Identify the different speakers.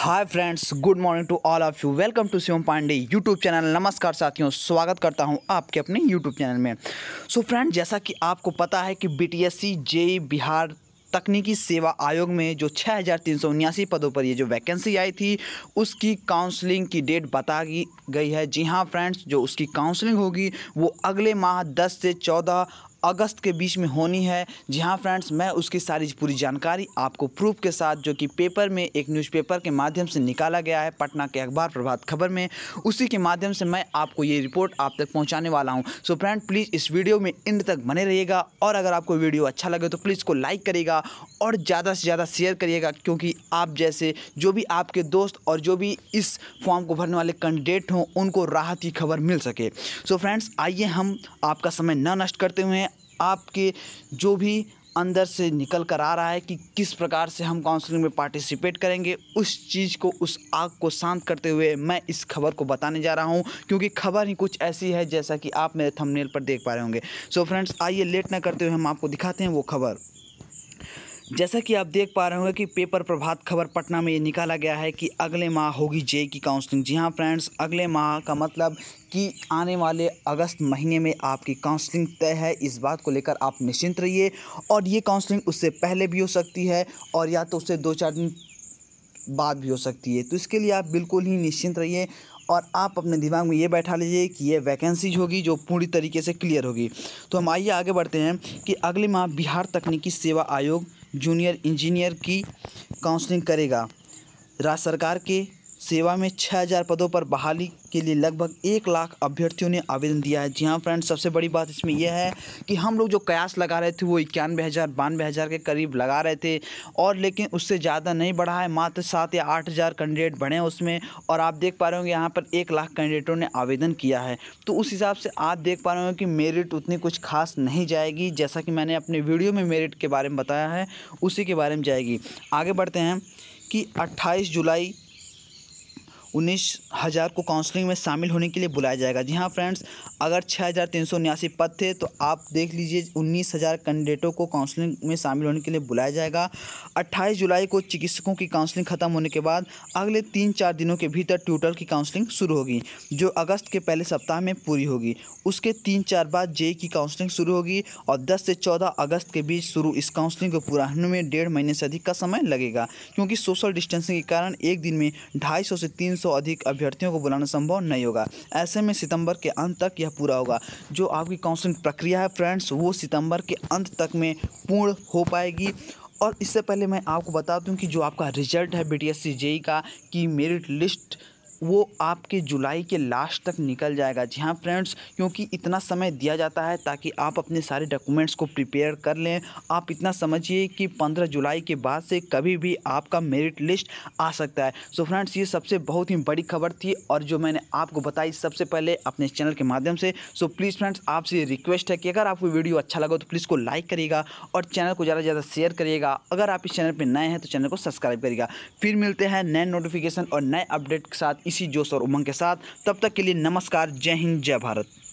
Speaker 1: hi friends good morning to all of you welcome to Shivam Pandey YouTube channel नमस्कार साथियों स्वागत करता हूं आपके अपने यूट्यूब चैनल में सो so फ्रेंड जैसा कि आपको पता है कि सी जे e, बिहार तकनीकी सेवा आयोग में जो छः पदों पर ये जो वैकेंसी आई थी उसकी काउंसलिंग की डेट बता गई है जी हाँ फ्रेंड्स जो उसकी काउंसलिंग होगी वो अगले माह 10 से 14 अगस्त के बीच में होनी है जी हाँ फ्रेंड्स मैं उसकी सारी पूरी जानकारी आपको प्रूफ के साथ जो कि पेपर में एक न्यूज़पेपर के माध्यम से निकाला गया है पटना के अखबार प्रभात खबर में उसी के माध्यम से मैं आपको ये रिपोर्ट आप तक पहुंचाने वाला हूं सो फ्रेंड प्लीज़ इस वीडियो में इंड तक बने रहिएगा और अगर आपको वीडियो अच्छा लगे तो प्लीज़ को लाइक करिएगा और ज़्यादा से ज़्यादा शेयर करिएगा क्योंकि आप जैसे जो भी आपके दोस्त और जो भी इस फॉर्म को भरने वाले कैंडिडेट हों उनको राहत की खबर मिल सके सो फ्रेंड्स आइए हम आपका समय न नष्ट करते हुए आपके जो भी अंदर से निकल कर आ रहा है कि किस प्रकार से हम काउंसलिंग में पार्टिसिपेट करेंगे उस चीज़ को उस आग को शांत करते हुए मैं इस खबर को बताने जा रहा हूँ क्योंकि खबर ही कुछ ऐसी है जैसा कि आप मेरे थंबनेल पर देख पा रहे होंगे सो फ्रेंड्स आइए लेट ना करते हुए हम आपको दिखाते हैं वो खबर जैसा कि आप देख पा रहे होंगे कि पेपर प्रभात खबर पटना में ये निकाला गया है कि अगले माह होगी जे की काउंसलिंग जी हाँ फ्रेंड्स अगले माह का मतलब कि आने वाले अगस्त महीने में आपकी काउंसलिंग तय है इस बात को लेकर आप निश्चिंत रहिए और ये काउंसलिंग उससे पहले भी हो सकती है और या तो उससे दो चार दिन बाद भी हो सकती है तो इसके लिए आप बिल्कुल ही निश्चिंत रहिए और आप अपने दिमाग में ये बैठा लीजिए कि ये वैकेंसीज होगी जो पूरी तरीके से क्लियर होगी तो हम आइए आगे बढ़ते हैं कि अगले माह बिहार तकनीकी सेवा आयोग जूनियर इंजीनियर की काउंसलिंग करेगा राज्य सरकार के सेवा में 6000 पदों पर बहाली के लिए लगभग एक लाख अभ्यर्थियों ने आवेदन दिया है जी हाँ फ्रेंड सबसे बड़ी बात इसमें यह है कि हम लोग जो कयास लगा रहे थे वो इक्यानवे हज़ार बानवे हज़ार के करीब लगा रहे थे और लेकिन उससे ज़्यादा नहीं बढ़ा है मात्र सात या आठ हज़ार कैंडिडेट बढ़े उसमें और आप देख पा रहे होंगे यहाँ पर एक लाख कैंडिडेटों ने आवेदन किया है तो उस हिसाब से आप देख पा रहे होंगे कि मेरिट उतनी कुछ खास नहीं जाएगी जैसा कि मैंने अपने वीडियो में मेरिट के बारे में बताया है उसी के बारे में जाएगी आगे बढ़ते हैं कि 28 जुलाई उन्नीस हज़ार को काउंसलिंग में शामिल होने के लिए बुलाया जाएगा जी हाँ फ्रेंड्स अगर छः हज़ार तीन सौ उन्यासी पद थे तो आप देख लीजिए उन्नीस हज़ार कैंडिडेटों को काउंसलिंग में शामिल होने के लिए बुलाया जाएगा अट्ठाईस जुलाई को चिकित्सकों की काउंसलिंग खत्म होने के बाद अगले तीन चार दिनों के भीतर ट्यूटर की काउंसलिंग शुरू होगी जो अगस्त के पहले सप्ताह में पूरी होगी उसके तीन चार बाद जे e e की काउंसलिंग शुरू होगी और दस से चौदह अगस्त के बीच शुरू इस काउंसलिंग को पूरा होने में डेढ़ महीने से अधिक का समय लगेगा क्योंकि सोशल डिस्टेंसिंग के कारण एक दिन में ढाई सौ से तीन 300 अधिक अभ्यर्थियों को बुलाना संभव नहीं होगा ऐसे में सितंबर के अंत तक यह पूरा होगा जो आपकी काउंसलिंग प्रक्रिया है फ्रेंड्स वो सितंबर के अंत तक में पूर्ण हो पाएगी और इससे पहले मैं आपको बता दूं कि जो आपका रिजल्ट है बी टी जेई का कि मेरिट लिस्ट वो आपके जुलाई के लास्ट तक निकल जाएगा जी हाँ फ्रेंड्स क्योंकि इतना समय दिया जाता है ताकि आप अपने सारे डॉक्यूमेंट्स को प्रिपेयर कर लें आप इतना समझिए कि पंद्रह जुलाई के बाद से कभी भी आपका मेरिट लिस्ट आ सकता है सो so फ्रेंड्स ये सबसे बहुत ही बड़ी खबर थी और जो मैंने आपको बताई सबसे पहले अपने चैनल के माध्यम से सो प्लीज़ फ्रेंड्स आपसे रिक्वेस्ट है कि अगर आपको वीडियो अच्छा लगा तो प्लीज़ को लाइक करिएगा और चैनल को ज़्यादा से ज़्यादा शेयर करिएगा अगर आप इस चैनल पर नए हैं तो चैनल को सब्सक्राइब करिएगा फिर मिलते हैं नए नोटिफिकेशन और नए अपडेट के साथ इसी जोश और उमंग के साथ तब तक के लिए नमस्कार जय हिंद जय भारत